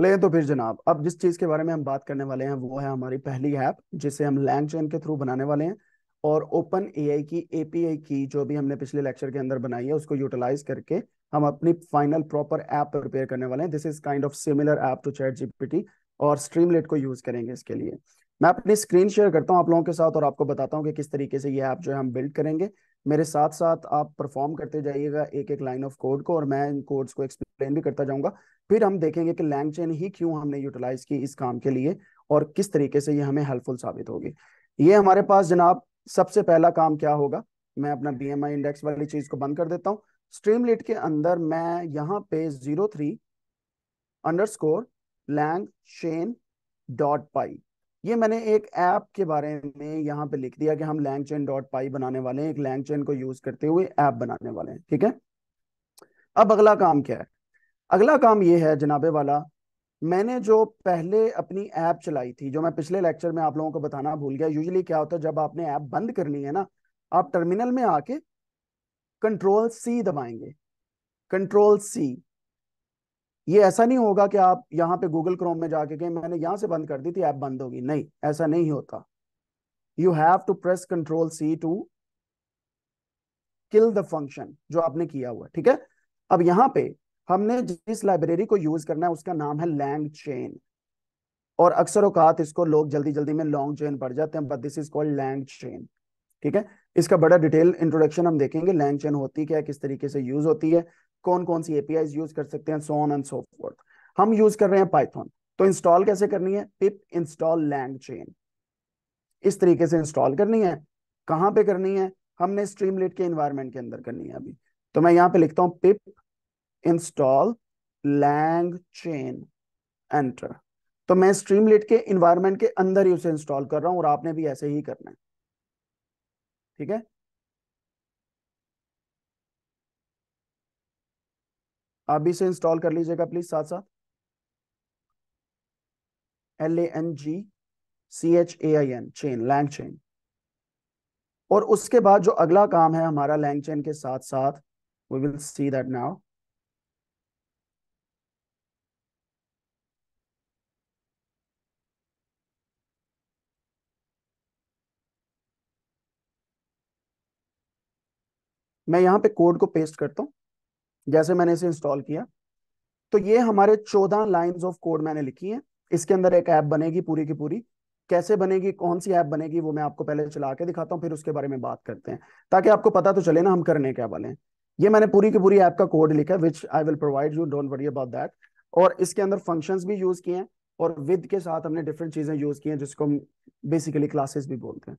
ले तो फिर जनाब अब जिस चीज के बारे में हम बात करने वाले हैं वो है हमारी पहली ऐप जिसे हम लैंग चेन के थ्रू बनाने वाले हैं और ओपन एआई की एपीआई की जो भी हमने पिछले लेक्चर के अंदर बनाई है उसको यूटिलाइज करके हम अपनी फाइनल प्रॉपर ऐप प्रिपेयर करने वाले हैं this is kind of similar app to chat GPT और स्ट्रीमलेट को यूज करेंगे इसके लिए मैं अपनी स्क्रीन शेयर करता हूँ आप लोगों के साथ और आपको बताता हूँ कि किस तरीके से ये ऐप जो है हम बिल्ड करेंगे मेरे साथ साथ आप परफॉर्म करते जाइएगा एक एक लाइन ऑफ कोड को और मैं इन कोड्स को एक्सप्लेन एक्सप्लेन भी करता जाऊंगा फिर हम देखेंगे कि लैंग चेन ही क्यों हमने यूटिलाइज की इस काम के लिए और किस तरीके से ये हमें हेल्पफुल साबित होगी ये हमारे पास जनाब सबसे पहला काम क्या होगा मैं अपना बी इंडेक्स वाली चीज को बंद कर देता हूँ स्ट्रीमलिट के अंदर मैं यहाँ पे जीरो थ्री अंडर ये मैंने एक ऐप के बारे में यहाँ पे लिख दिया कि हम लैंग चेन डॉट पाई बनाने वाले हैं एक लैंग चेन को यूज करते हुए ऐप बनाने वाले हैं ठीक है अब अगला काम क्या है अगला काम ये है जनाबे वाला मैंने जो पहले अपनी ऐप चलाई थी जो मैं पिछले लेक्चर में आप लोगों को बताना भूल गया यूजली क्या होता है जब आपने ऐप बंद करनी है ना आप टर्मिनल में आके कंट्रोल सी दबाएंगे कंट्रोल सी ये ऐसा नहीं होगा कि आप यहाँ पे गूगल क्रोम में जाके गए मैंने यहाँ से बंद कर दी थी ऐप बंद होगी नहीं ऐसा नहीं होता you have to press control C to kill the function जो आपने किया हुआ ठीक है अब यहाँ पे हमने जिस लाइब्रेरी को यूज करना है उसका नाम है लैंग चेन और अक्सर औकात इसको लोग जल्दी जल्दी में लॉन्ग चेन पढ़ जाते हैं but this is called LangChain ठीक है इसका बड़ा डिटेल इंट्रोडक्शन हम देखेंगे लैंग चेन होती क्या है किस तरीके से यूज होती है कौन कौन सी एपीआई यूज कर सकते हैं सोन एंड सो हम यूज कर रहे हैं पाइथन तो इंस्टॉल कैसे करनी है पिप इंस्टॉल लैंग चेन इस तरीके से इंस्टॉल करनी है कहां पे करनी है हमने स्ट्रीमलेट के इन्वायरमेंट के अंदर करनी है अभी तो मैं यहां पे लिखता हूं pip install LangChain enter तो मैं स्ट्रीमलेट के इन्वायरमेंट के अंदर ही उसे इंस्टॉल कर रहा हूं और आपने भी ऐसे ही करना है ठीक है आप भी इसे इंस्टॉल कर लीजिएगा प्लीज साथ साथ L A N G C H A I N chain LangChain और उसके बाद जो अगला काम है हमारा लैंग चेन के साथ साथ we will see that now मैं यहाँ पे कोड को पेस्ट करता हूँ जैसे मैंने इसे इंस्टॉल किया तो ये हमारे चौदह लाइन्स ऑफ कोड मैंने लिखी है इसके अंदर एक ऐप बनेगी पूरी की पूरी कैसे बनेगी कौन सी ऐप बनेगी वो मैं आपको पहले चला के दिखाता हूँ फिर उसके बारे में बात करते हैं ताकि आपको पता तो चले ना हम करने क्या वाले हैं ये मैंने पूरी की पूरी ऐप का कोड लिखा है which I will provide you don't worry about that और इसके अंदर फंक्शन भी यूज किए हैं और विद के साथ हमने डिफरेंट चीजें यूज की हैं जिसको हम बेसिकली क्लासेस भी बोलते हैं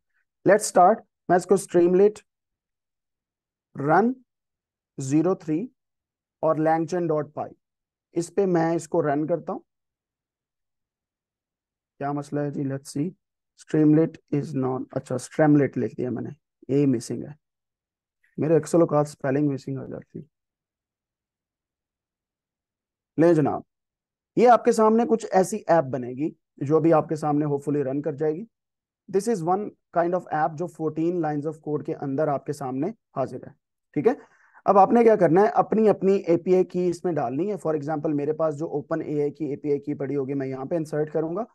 लेट स्टार्ट मैं इसको स्ट्रीमलेट रन जीरो थ्री और लैंगचन डॉट पाई इस पे मैं इसको रन करता हूं क्या मसला है जी let's see Streamlit is non अच्छा स्ट्रेमलेट लिख दिया मैंने ए मिसिंग है मेरे एक्सलो का स्पेलिंग मिसिंग हो जाती ले जनाब ये आपके सामने कुछ ऐसी ऐप बनेगी जो भी आपके सामने होपफुली रन कर जाएगी this is one kind of app जो 14 लाइंस ऑफ कोड के अंदर आपके सामने हाजिर है ठीक है अब आपने क्या करना है अपनी अपनी एपीआई की इसमें डालनी है फॉर एग्जाम्पल मेरे पास जो ओपन ए की एपीआई की पड़ी होगी मैं यहाँ पे इंसर्ट करूंगा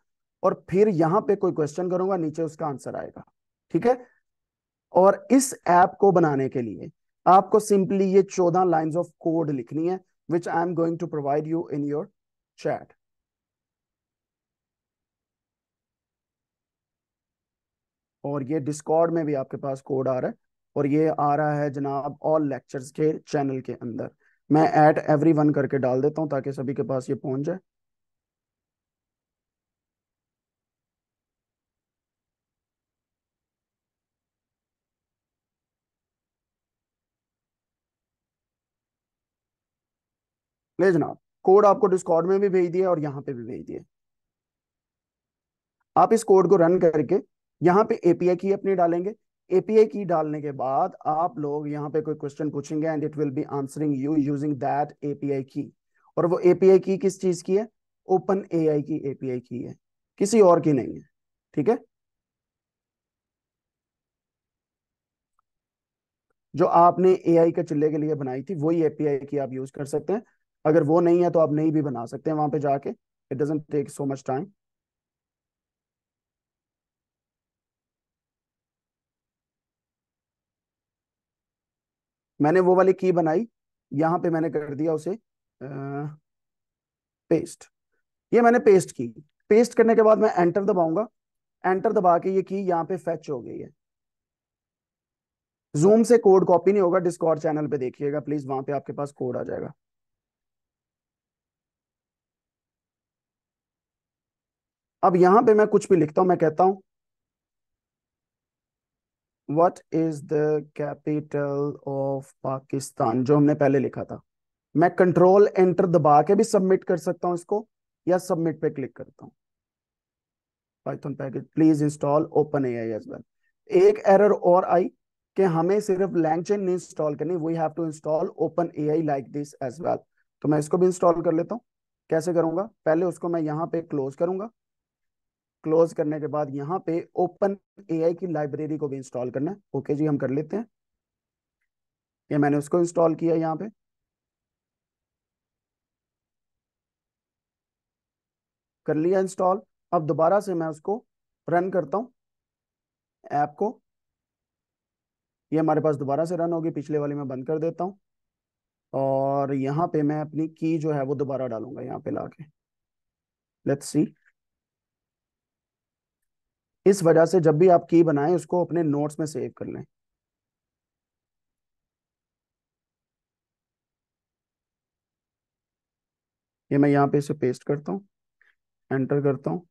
और फिर यहाँ पे कोई क्वेश्चन करूंगा नीचे उसका आंसर आएगा ठीक है और इस ऐप को बनाने के लिए आपको सिंपली ये चौदह लाइन ऑफ कोड लिखनी है which I am going to provide you in your chat और ये डिस्कॉर्ड में भी आपके पास कोड आ रहा है और ये आ रहा है जनाब ऑल लेक्चर्स के चैनल के अंदर मैं एट एवरी वन करके डाल देता हूँ ताकि सभी के पास ये पहुंच जाए ले जनाब कोड आपको डिस्कॉर्ड में भी भेज दिया और यहाँ पे भी भेज दिया आप इस कोड को रन करके यहाँ पे एपीआई की अपनी डालेंगे एपीआई की डालने के बाद आप लोग यहाँ पे कोई क्वेश्चन पूछेंगे and it will be answering you using that API की और वो एपीआई की किस चीज की है ओपन एआई की एपीआई की है किसी और की नहीं है ठीक है जो आपने एआई के चिल्ले के लिए बनाई थी वही एपीआई की आप यूज कर सकते हैं अगर वो नहीं है तो आप नहीं भी बना सकते हैं वहां पे जाके it doesn't take so much time मैंने वो वाली की बनाई यहाँ पे मैंने कर दिया उसे आ, पेस्ट ये मैंने पेस्ट की पेस्ट करने के बाद मैं एंटर दबाऊंगा एंटर दबा के ये की यहाँ पे फैच हो गई है जूम से कोड कॉपी नहीं होगा डिस्कॉर्ड चैनल पे देखिएगा प्लीज वहां पे आपके पास कोड आ जाएगा अब यहां पे मैं कुछ भी लिखता हूं मैं कहता हूं what is the capital of Pakistan जो हमने पहले लिखा था मैं कंट्रोल एंटर दबा के भी सबमिट कर सकता हूं इसको या सबमिट पे क्लिक करता हूं Python package please install OpenAI as well एक एरर और आई कि हमें सिर्फ लैंगचेन नहीं इंस्टॉल करनी we have to install OpenAI like this as well तो मैं इसको भी इंस्टॉल कर लेता हूँ कैसे करूंगा पहले उसको मैं यहाँ पे क्लोज करूंगा क्लोज करने के बाद यहाँ पे ओपन एआई की लाइब्रेरी को भी इंस्टॉल करना है ओके जी हम कर लेते हैं ये मैंने उसको इंस्टॉल किया यहाँ पे कर लिया इंस्टॉल अब दोबारा से मैं उसको रन करता हूँ ऐप को ये हमारे पास दोबारा से रन होगी पिछले वाले मैं बंद कर देता हूँ और यहाँ पे मैं अपनी की जो है वो दोबारा डालूंगा यहाँ पे लाके लेट्स सी इस वजह से जब भी आप की बनाए उसको अपने नोट्स में सेव कर लें ये मैं यहाँ पे इसे पेस्ट करता हूँ एंटर करता हूँ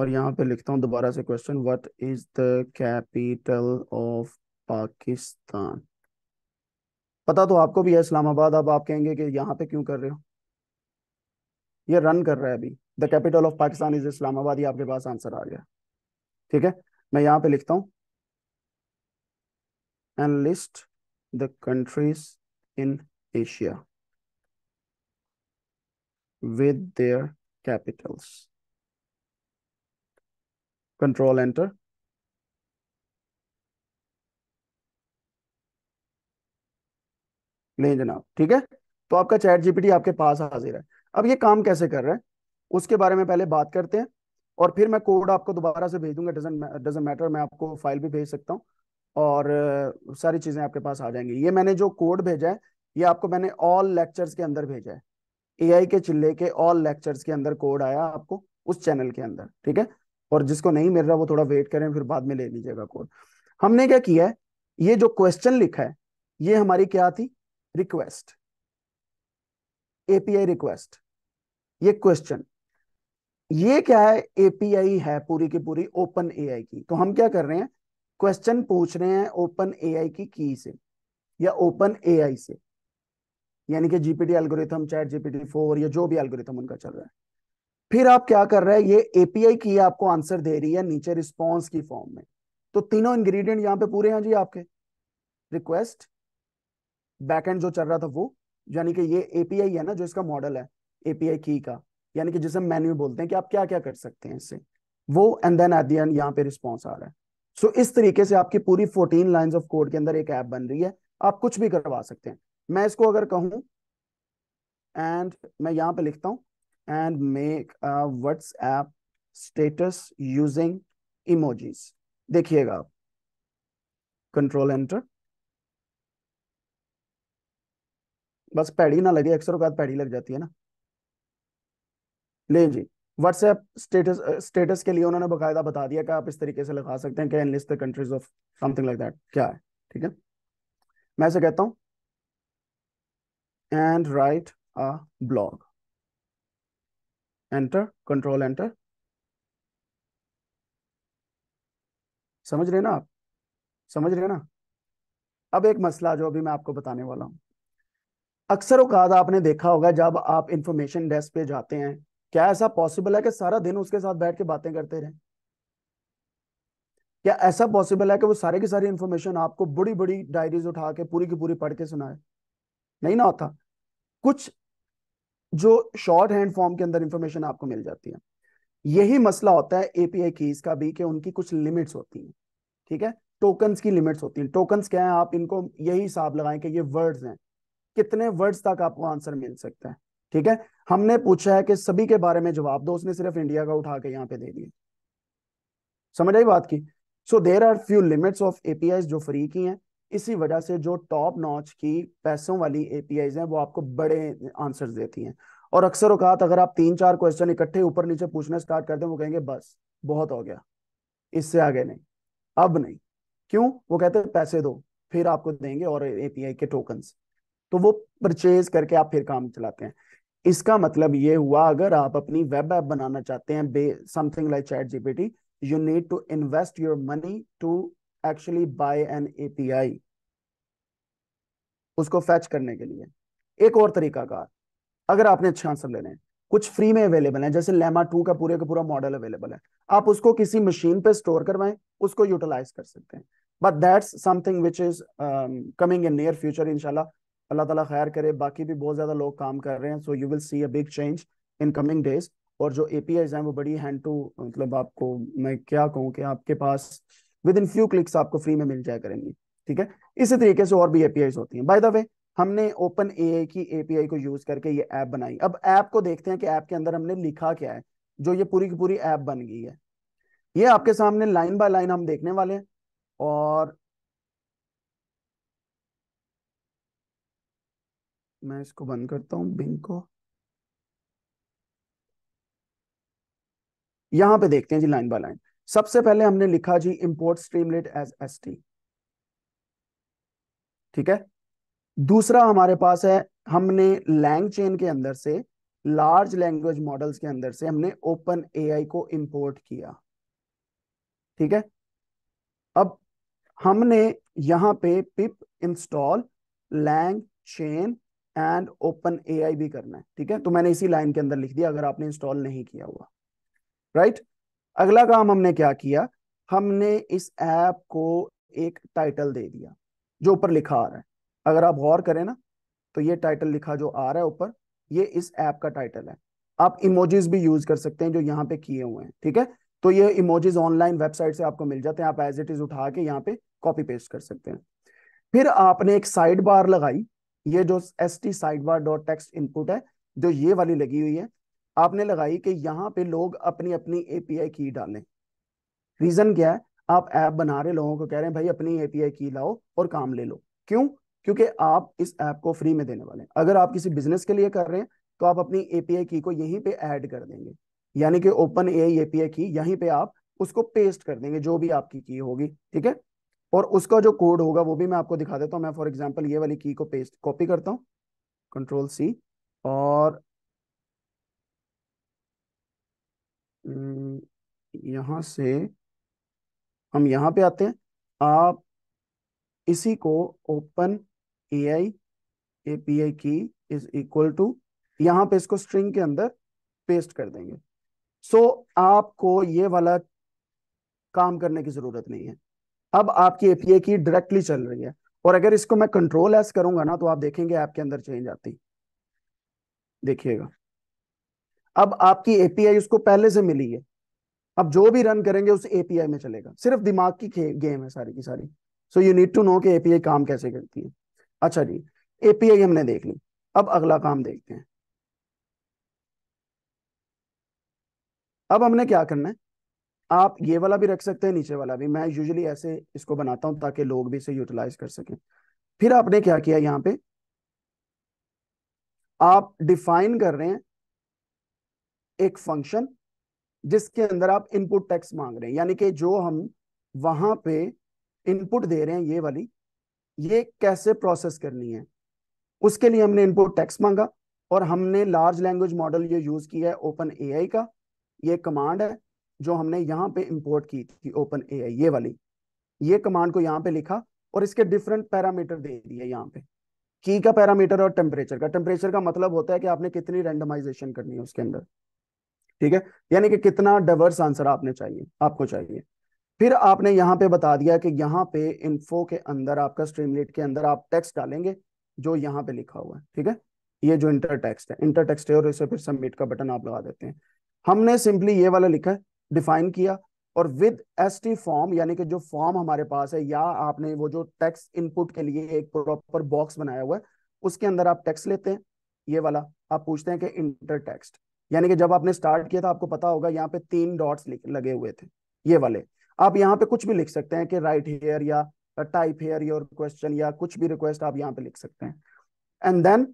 और यहाँ पे लिखता हूँ दोबारा से question what is the capital of Pakistan पता तो आपको भी है इस्लामाबाद अब आप कहेंगे कि यहाँ पे क्यों कर रहे हो ये रन कर रहा है अभी the capital of Pakistan is Islamabad ही आपके पास आंसर आ गया ठीक है मैं यहां पे लिखता हूं and list the countries in Asia with their capitals control enter नहीं जनाब ठीक है तो आपका चैट जीपीटी आपके पास हाजिर है अब ये काम कैसे कर रहा है उसके बारे में पहले बात करते हैं और फिर मैं कोड आपको दोबारा से भेज दूंगा डजन मैटर मैं आपको फाइल भी भेज सकता हूँ और सारी चीजें आपके पास आ जाएंगी ये मैंने जो कोड भेजा है ये आपको मैंने ऑल लेक्चर्स के अंदर भेजा है एआई के चिल्ले के ऑल लेक्चर्स के अंदर कोड आया आपको उस चैनल के अंदर ठीक है और जिसको नहीं मिल रहा वो थोड़ा वेट करें फिर बाद में ले लीजिएगा कोड हमने क्या किया है ये जो क्वेश्चन लिखा है ये हमारी क्या थी रिक्वेस्ट एपीआई रिक्वेस्ट ये क्वेश्चन ये क्या है एपीआई है पूरी की पूरी ओपन एआई की तो हम क्या कर रहे हैं क्वेश्चन पूछ रहे हैं ओपन एआई की की से या ओपन एआई से यानी कि GPT algorithm chat GPT four या जो भी एल्गोरिथम उनका चल रहा है फिर आप क्या कर रहे हैं ये एपीआई की आपको आंसर दे रही है नीचे रिस्पॉन्स की फॉर्म में तो तीनों इंग्रेडिएंट यहाँ पे पूरे हैं जी आपके रिक्वेस्ट बैकएंड जो चल रहा था वो यानी कि ये एपीआई है ना जो इसका मॉडल है एपीआई की का यानी कि जिसे मेन्यू बोलते हैं कि आप क्या क्या कर सकते हैं इससे वो and then at the end यहाँ पे रिस्पॉन्स आ रहा है सो so, इस तरीके से आपकी पूरी फोर्टीन लाइन ऑफ कोड के अंदर एक ऐप बन रही है आप कुछ भी करवा सकते हैं मैं इसको अगर कहूं एंड मैं यहाँ पे लिखता हूं and make app status using emojis देखिएगा आप कंट्रोल एंटर बस पैड़ी ना लगे अक्सर पैड़ी लग जाती है ना ले जी व्हाट्सएप स्टेटस स्टेटस के लिए उन्होंने बाकायदा बता दिया कि आप इस तरीके से लगा सकते हैं कि enlist the countries of something like that क्या है ठीक है मैं ऐसे कहता हूँ and write a blog enter control enter समझ रहे ना आप समझ रहे ना अब एक मसला जो अभी मैं आपको बताने वाला हूं अक्सर उकाद आपने देखा होगा जब आप इंफॉर्मेशन डेस्क पे जाते हैं क्या ऐसा पॉसिबल है कि सारा दिन उसके साथ बैठ के बातें करते रहे क्या ऐसा पॉसिबल है कि वो सारे की सारी इंफॉर्मेशन आपको बड़ी बड़ी डायरीज उठा के पूरी की पूरी पढ़ के सुनाए नहीं ना होता कुछ जो शॉर्ट हैंड फॉर्म के अंदर इंफॉर्मेशन आपको मिल जाती है यही मसला होता है एपीआई कीज का भी कि उनकी कुछ लिमिट्स होती हैं ठीक है टोकन्स की लिमिट्स होती हैं टोकन्स क्या है आप इनको यही हिसाब लगाएं कि ये वर्ड्स हैं कितने वर्ड्स तक आपको आंसर मिल सकता है ठीक है हमने पूछा है कि सभी के बारे में जवाब दो उसने सिर्फ इंडिया का उठा के यहाँ पे दे दिया समझ आई बात की so there are few limits of API जो फ्री की हैं इसी वजह से जो टॉप नॉच की पैसों वाली एपीआई हैं वो आपको बड़े आंसर देती हैं और अक्सर औकात अगर आप तीन चार क्वेश्चन इकट्ठे ऊपर नीचे पूछना स्टार्ट करते हैं वो कहेंगे बस बहुत हो गया इससे आगे नहीं अब नहीं क्यों वो कहते हैं पैसे दो फिर आपको देंगे और एपीआई के टोकन तो वो परचेज करके आप फिर काम चलाते हैं इसका मतलब ये हुआ अगर आप अपनी वेब ऐप बनाना चाहते हैं something like chat GPT you need to invest your money to actually buy an API उसको फैच करने के लिए एक और तरीका का अगर आपने अच्छे आंसर लेने हैं कुछ फ्री में अवेलेबल है जैसे लेमा टू का पूरे का पूरा मॉडल अवेलेबल है आप उसको किसी मशीन पे स्टोर करवाएं उसको यूटिलाइज कर सकते हैं but that's something which is coming in near future इनशाला अल्लाह ताला खैर करे बाकी भी बहुत ज़्यादा लोग काम कर रहे हैं so you will see a big change in coming days और जो ए हैं वो बड़ी हैंड टू मतलब आपको मैं क्या कहूँ कि आपके पास विद इन फ्यू क्लिक्स आपको फ्री में मिल जाया करेंगी ठीक है इसी तरीके से और भी ए होती हैं बाय द वे हमने ओपन ए की ए को यूज़ करके ये ऐप बनाई अब ऐप को देखते हैं कि ऐप के अंदर हमने लिखा क्या है जो ये पूरी की पूरी ऐप बन गई है ये आपके सामने लाइन बाय लाइन हम देखने वाले हैं और मैं इसको बंद करता हूं बिंग को यहां पे देखते हैं जी लाइन बाय लाइन सबसे पहले हमने लिखा जी import streamlit as S T ठीक है दूसरा हमारे पास है हमने लैंग चेन के अंदर से लार्ज लैंग्वेज मॉडल्स के अंदर से हमने ओपन एआई को इंपोर्ट किया ठीक है अब हमने यहां पे pip install langchain and openai भी करना है ठीक है तो मैंने इसी लाइन के अंदर लिख दिया अगर आपने इंस्टॉल नहीं किया हुआ राइट अगला काम हमने क्या किया हमने इस ऐप को एक टाइटल दे दिया जो ऊपर लिखा आ रहा है अगर आप गौर करें ना तो ये टाइटल लिखा जो आ रहा है ऊपर ये इस ऐप का टाइटल है आप इमोजेस भी यूज कर सकते हैं जो यहाँ पे किए हुए हैं ठीक है तो ये इमोजेस ऑनलाइन वेबसाइट से आपको मिल जाते हैं आप एज इट इज उठा के यहाँ पे कॉपी पेस्ट कर सकते हैं फिर आपने एक साइड बार लगाई ये जो S T sidebar dot text input है जो ये वाली लगी हुई है आपने लगाई कि यहाँ पे लोग अपनी अपनी एपीआई की डालें रीजन क्या है आप ऐप बना रहे लोगों को कह रहे हैं भाई अपनी एपीआई की लाओ और काम ले लो क्यों क्योंकि आप इस ऐप को फ्री में देने वाले हैं अगर आप किसी बिजनेस के लिए कर रहे हैं तो आप अपनी एपीआई की को यहीं पे ऐड कर देंगे यानी कि ओपन ए एपीआई की यहीं पे आप उसको पेस्ट कर देंगे जो भी आपकी की होगी ठीक है और उसका जो कोड होगा वो भी मैं आपको दिखा देता हूँ मैं फॉर एग्जाम्पल ये वाली की को पेस्ट कॉपी करता हूँ कंट्रोल सी और हम्म, यहाँ से हम यहाँ पे आते हैं आप इसी को open A I A P I की इज इक्वल टू यहाँ पे इसको स्ट्रिंग के अंदर पेस्ट कर देंगे सो so, आपको ये वाला काम करने की जरूरत नहीं है अब आपकी एपीआई की डायरेक्टली चल रही है और अगर इसको मैं कंट्रोल एस करूंगा ना तो आप देखेंगे ऐप के अंदर चेंज आती देखिएगा अब आपकी एपीआई उसको पहले से मिली है अब जो भी रन करेंगे उस एपीआई में चलेगा सिर्फ दिमाग की गेम है सारी की सारी so you need to know कि एपीआई काम कैसे करती है अच्छा जी एपीआई हमने देख ली अब अगला काम देखते हैं अब हमने क्या करना है आप ये वाला भी रख सकते हैं नीचे वाला भी मैं यूजली ऐसे इसको बनाता हूं ताकि लोग भी इसे यूटिलाइज कर सकें फिर आपने क्या किया यहाँ पे आप डिफाइन कर रहे हैं एक फंक्शन जिसके अंदर आप इनपुट टैक्स मांग रहे हैं यानी कि जो हम वहां पे इनपुट दे रहे हैं ये वाली ये कैसे प्रोसेस करनी है उसके लिए हमने इनपुट टैक्स मांगा और हमने लार्ज लैंग्वेज मॉडल ये यूज किया है ओपन एआई का ये कमांड है जो हमने यहाँ पे इम्पोर्ट की थी ओपन ए आई ये वाली ये कमांड को यहाँ पे लिखा और इसके डिफरेंट पैरामीटर दे दिए यहाँ पे की का पैरामीटर और टेम्परेचर का टेम्परेचर का मतलब होता है कि आपने कितनी रेंडमाइजेशन करनी है उसके अंदर ठीक है यानी कि कितना डाइवर्स आंसर आपने चाहिए आपको चाहिए फिर आपने यहाँ पे बता दिया कि यहाँ पे इन्फो के अंदर आपका स्ट्रीमलेट के अंदर आप टेक्स्ट डालेंगे जो यहाँ पे लिखा हुआ है ठीक है ये जो इंटर टेक्स्ट है इंटर टेक्स्ट है और इसे फिर सबमिट का बटन आप लगा देते हैं हमने सिंपली ये वाला लिखा है डिफाइन किया और विद एस टी फॉर्म यानी कि जो फॉर्म हमारे पास है या आपने वो जो टैक्स इनपुट के लिए एक प्रॉपर बॉक्स बनाया हुआ है उसके अंदर आप टैक्स लेते हैं ये वाला आप पूछते हैं कि इंटर टेक्स्ट यानी कि जब आपने स्टार्ट किया था आपको पता होगा यहाँ पे तीन डॉट्स लगे हुए थे ये वाले आप यहाँ पे कुछ भी लिख सकते हैं कि राइट हेयर या टाइप हेयर योर क्वेश्चन या कुछ भी रिक्वेस्ट आप यहाँ पे लिख सकते हैं एंड देन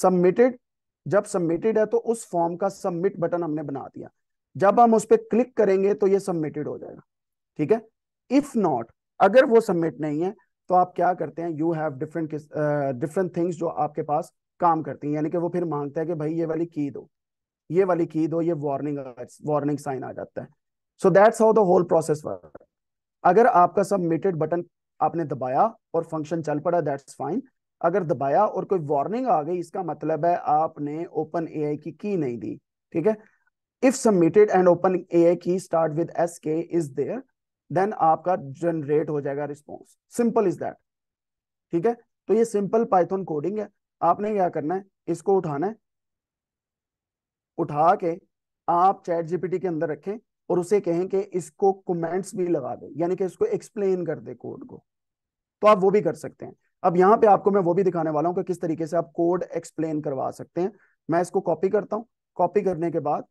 सबमिटेड जब सबमिटेड है तो उस फॉर्म का सबमिट बटन हमने बना दिया जब हम उस पर क्लिक करेंगे तो ये सबमिटेड हो जाएगा ठीक है इफ नॉट अगर वो सबमिट नहीं है तो आप क्या करते हैं you have different different things जो आपके पास काम करती हैं यानी कि वो फिर मांगता है कि भाई ये वाली की दो ये वाली की दो ये वार्निंग वार्निंग साइन आ जाता है so that's how the whole process work अगर आपका सबमिटेड बटन आपने दबाया और फंक्शन चल पड़ा दैट्स फाइन अगर दबाया और कोई वार्निंग आ गई इसका मतलब है आपने ओपन ए की की नहीं दी ठीक है if if submitted and a key start with S K is there then आपका जनरेट हो जाएगा रिस्पॉन्स सिंपल इज दैट ठीक है तो ये सिंपल पाइथन कोडिंग है आपने क्या करना है इसको उठाना है उठा के आप चैट जीपीटी के अंदर रखें और उसे कहें कि इसको कमेंट्स भी लगा दे यानी कि इसको एक्सप्लेन कर दे कोड को तो आप वो भी कर सकते हैं अब यहां पे आपको मैं वो भी दिखाने वाला हूं कि किस तरीके से आप कोड एक्सप्लेन करवा सकते हैं मैं इसको कॉपी करता हूं कॉपी करने के बाद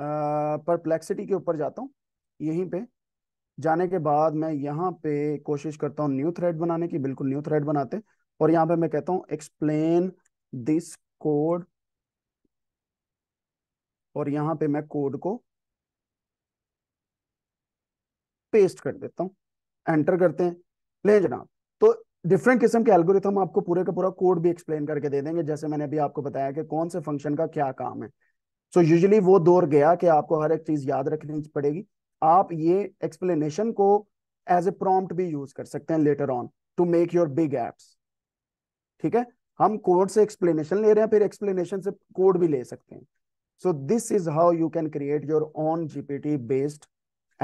परप्लेक्सिटी के ऊपर जाता हूँ यहीं पे जाने के बाद मैं यहाँ पे कोशिश करता हूँ न्यू थ्रेड बनाने की बिल्कुल न्यू थ्रेड बनाते और यहाँ पे मैं कहता हूँ एक्सप्लेन दिस कोड और यहाँ पे मैं कोड को पेस्ट कर देता हूँ एंटर करते हैं ले जनाब तो डिफरेंट किस्म के एल्गोरिथम आपको पूरे का पूरा कोड भी एक्सप्लेन करके दे देंगे जैसे मैंने अभी आपको बताया कि कौन से फंक्शन का क्या काम है सो so यूजली वो दौर गया कि आपको हर एक चीज़ याद रखनी पड़ेगी आप ये एक्सप्लेनेशन को एज ए प्रॉम्प्ट भी यूज कर सकते हैं later on to make your big apps ठीक है हम कोड से एक्सप्लेनेशन ले रहे हैं फिर एक्सप्लेनेशन से कोड भी ले सकते हैं so this is how you can create your own GPT based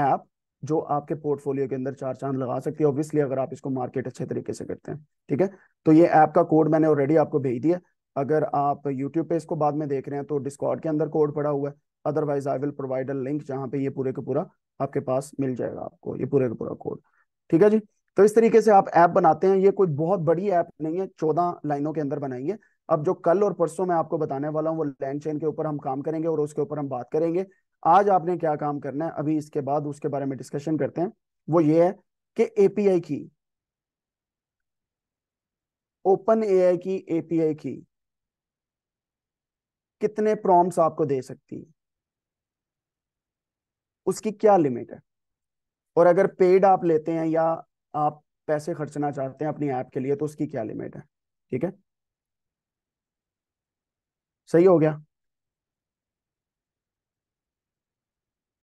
app जो आपके पोर्टफोलियो के अंदर चार चांद लगा सकती है ऑब्वियसली अगर आप इसको मार्केट अच्छे तरीके से करते हैं ठीक है तो ये ऐप का कोड मैंने ऑलरेडी आपको भेज दिया अगर आप यूट्यूब पे इसको बाद में देख रहे हैं तो डिस्कॉर्ड के अंदर कोड पड़ा हुआ है otherwise I will provide a link जहां पे ये पूरे का पूरा आपके पास मिल जाएगा आपको ये पूरे का पूरा कोड ठीक है जी तो इस तरीके से आप ऐप बनाते हैं ये कोई बहुत बड़ी ऐप नहीं है चौदह लाइनों के अंदर बनाएंगे अब जो कल और परसों मैं आपको बताने वाला हूँ वो लैंड चेन के ऊपर हम काम करेंगे और उसके ऊपर हम बात करेंगे आज आपने क्या काम करना है अभी इसके बाद उसके बारे में डिस्कशन करते हैं वो ये है कि एपीआई की ओपन एआई की एपीआई की कितने प्रॉम्प्ट्स आपको दे सकती है उसकी क्या लिमिट है और अगर पेड आप लेते हैं या आप पैसे खर्चना चाहते हैं अपनी ऐप के लिए तो उसकी क्या लिमिट है ठीक है सही हो गया